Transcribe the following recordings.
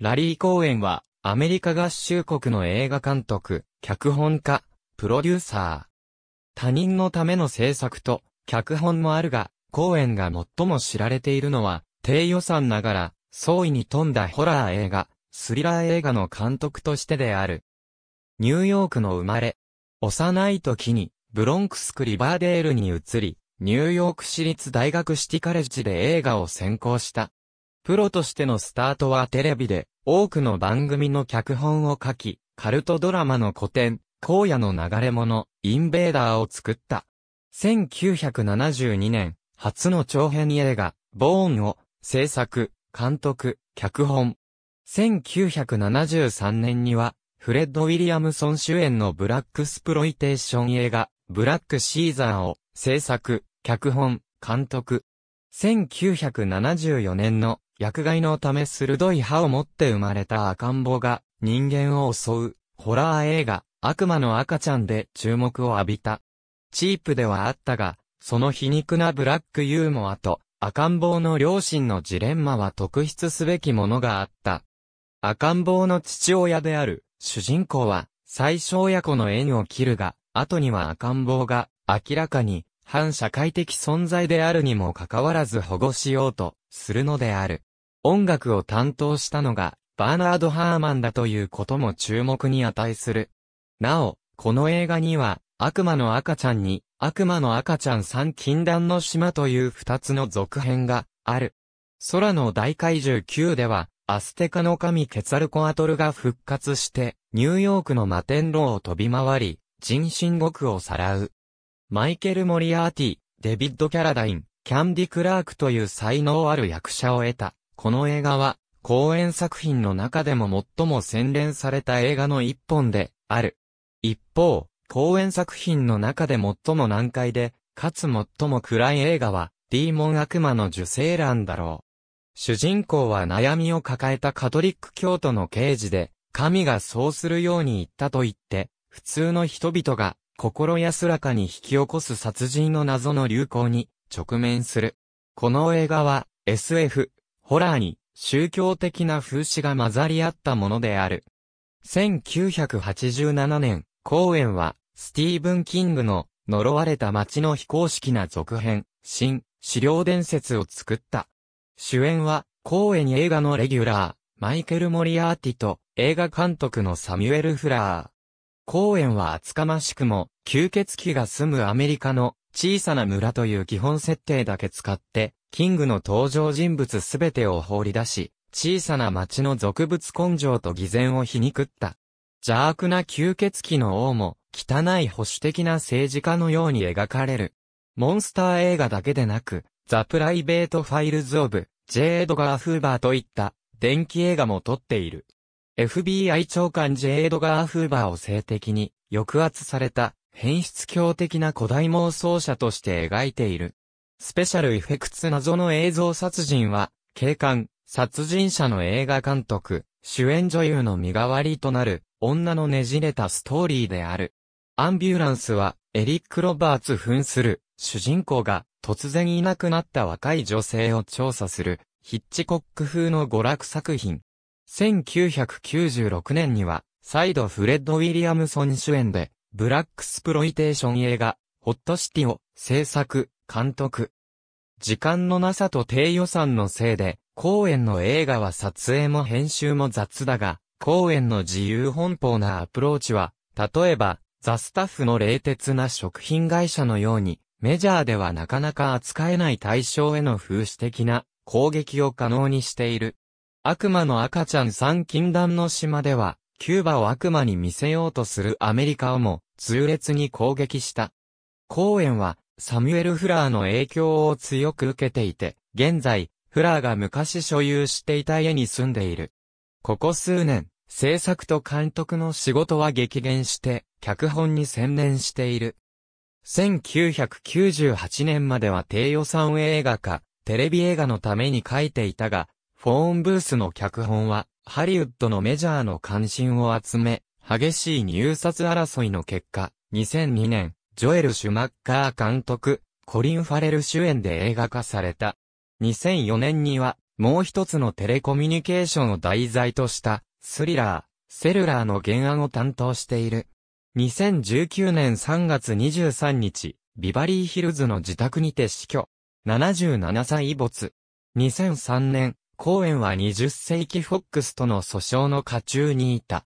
ラリー・コーエンは、アメリカ合衆国の映画監督、脚本家、プロデューサー。他人のための制作と、脚本もあるが、コーエンが最も知られているのは、低予算ながら、創意に富んだホラー映画、スリラー映画の監督としてである。ニューヨークの生まれ。幼い時に、ブロンクスクリバーデールに移り、ニューヨーク市立大学シティカレッジで映画を専攻した。プロとしてのスタートはテレビで、多くの番組の脚本を書き、カルトドラマの古典、荒野の流れ物、インベーダーを作った。1972年、初の長編映画、ボーンを、制作、監督、脚本。1973年には、フレッド・ウィリアムソン主演のブラックスプロイテーション映画、ブラック・シーザーを、制作、脚本、監督。1974年の薬害のため鋭い歯を持って生まれた赤ん坊が人間を襲うホラー映画悪魔の赤ちゃんで注目を浴びた。チープではあったが、その皮肉なブラックユーモアと赤ん坊の両親のジレンマは特筆すべきものがあった。赤ん坊の父親である主人公は最小親子の縁を切るが、後には赤ん坊が明らかに反社会的存在であるにもかかわらず保護しようとするのである。音楽を担当したのが、バーナード・ハーマンだということも注目に値する。なお、この映画には、悪魔の赤ちゃんに、悪魔の赤ちゃん3禁断の島という2つの続編がある。空の大怪獣9では、アステカの神ケツァルコアトルが復活して、ニューヨークの摩天楼を飛び回り、人心獄をさらう。マイケル・モリアーティ、デビッド・キャラダイン、キャンディ・クラークという才能ある役者を得た。この映画は、公演作品の中でも最も洗練された映画の一本で、ある。一方、公演作品の中で最も難解で、かつ最も暗い映画は、ディーモン悪魔の受精卵だろう。主人公は悩みを抱えたカトリック教徒の刑事で、神がそうするように言ったと言って、普通の人々が心安らかに引き起こす殺人の謎の流行に直面する。この映画は SF、ホラーに宗教的な風刺が混ざり合ったものである。1987年、公演は、スティーブン・キングの、呪われた街の非公式な続編、新、資料伝説を作った。主演は、公演映画のレギュラー、マイケル・モリアーティと、映画監督のサミュエル・フラー。公演は厚かましくも、吸血鬼が住むアメリカの小さな村という基本設定だけ使って、キングの登場人物すべてを放り出し、小さな町の俗物根性と偽善を皮肉った。邪悪な吸血鬼の王も、汚い保守的な政治家のように描かれる。モンスター映画だけでなく、ザ・プライベート・ファイルズ・オブ、ジェエドガー・フーバーといった、電気映画も撮っている。FBI 長官ジェエドガー・フーバーを性的に、抑圧された、変質狂的な古代妄想者として描いている。スペシャルエフェクツ謎の映像殺人は、警官、殺人者の映画監督、主演女優の身代わりとなる、女のねじれたストーリーである。アンビューランスは、エリック・ロバーツ扮する、主人公が、突然いなくなった若い女性を調査する、ヒッチコック風の娯楽作品。1996年には、再度フレッド・ウィリアムソン主演で、ブラックスプロイテーション映画、ホットシティを制作、監督。時間のなさと低予算のせいで、公演の映画は撮影も編集も雑だが、公演の自由奔放なアプローチは、例えば、ザ・スタッフの冷徹な食品会社のように、メジャーではなかなか扱えない対象への風刺的な攻撃を可能にしている。悪魔の赤ちゃん三禁断の島では、キューバを悪魔に見せようとするアメリカをも、痛烈に攻撃した。公演は、サミュエル・フラーの影響を強く受けていて、現在、フラーが昔所有していた家に住んでいる。ここ数年、制作と監督の仕事は激減して、脚本に専念している。1998年までは低予算映画か、テレビ映画のために書いていたが、フォーンブースの脚本は、ハリウッドのメジャーの関心を集め、激しい入札争いの結果、2002年、ジョエル・シュマッカー監督、コリン・ファレル主演で映画化された。2004年には、もう一つのテレコミュニケーションを題材とした、スリラー、セルラーの原案を担当している。2019年3月23日、ビバリーヒルズの自宅にて死去。77歳没。2003年、公演は20世紀フォックスとの訴訟の渦中にいた。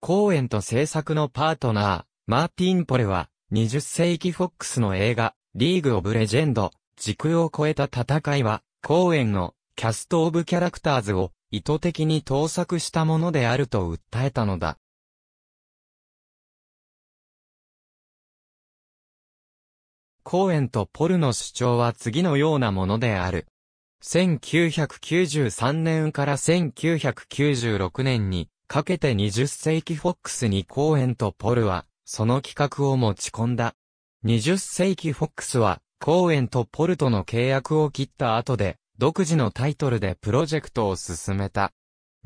公演と制作のパートナー、マーティン・ポレは、20世紀フォックスの映画、リーグ・オブ・レジェンド、時空を超えた戦いは、公演のキャスト・オブ・キャラクターズを意図的に盗作したものであると訴えたのだ。公演とポルの主張は次のようなものである。1993年から1996年にかけて20世紀フォックスに公演とポルはその企画を持ち込んだ。20世紀フォックスは、公園とポルトの契約を切った後で、独自のタイトルでプロジェクトを進めた。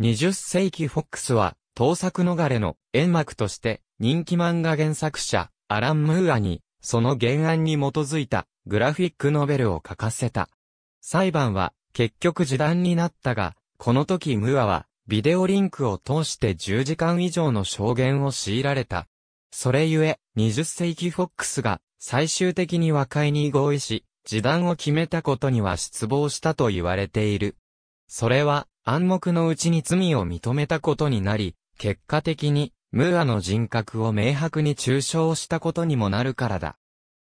20世紀フォックスは、盗作逃れの煙幕として、人気漫画原作者、アラン・ムーアに、その原案に基づいたグラフィックノベルを書かせた。裁判は結局時短になったが、この時ムーアはビデオリンクを通して10時間以上の証言を強いられた。それゆえ、20世紀フォックスが最終的に和解に合意し、時短を決めたことには失望したと言われている。それは暗黙のうちに罪を認めたことになり、結果的にムーアの人格を明白に抽象したことにもなるからだ。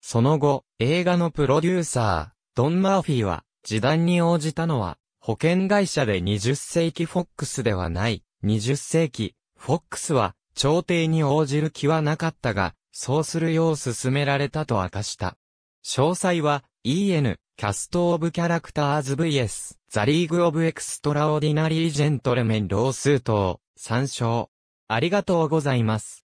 その後、映画のプロデューサー、ドン・マーフィーは、時短に応じたのは、保険会社で20世紀フォックスではない、20世紀、フォックスは、調停に応じる気はなかったが、そうするよう勧められたと明かした。詳細は、EN、キャストオブキャラクターズ VS、ザリーグオブエクストラオーディナリージェントルメンロースートを参照。ありがとうございます。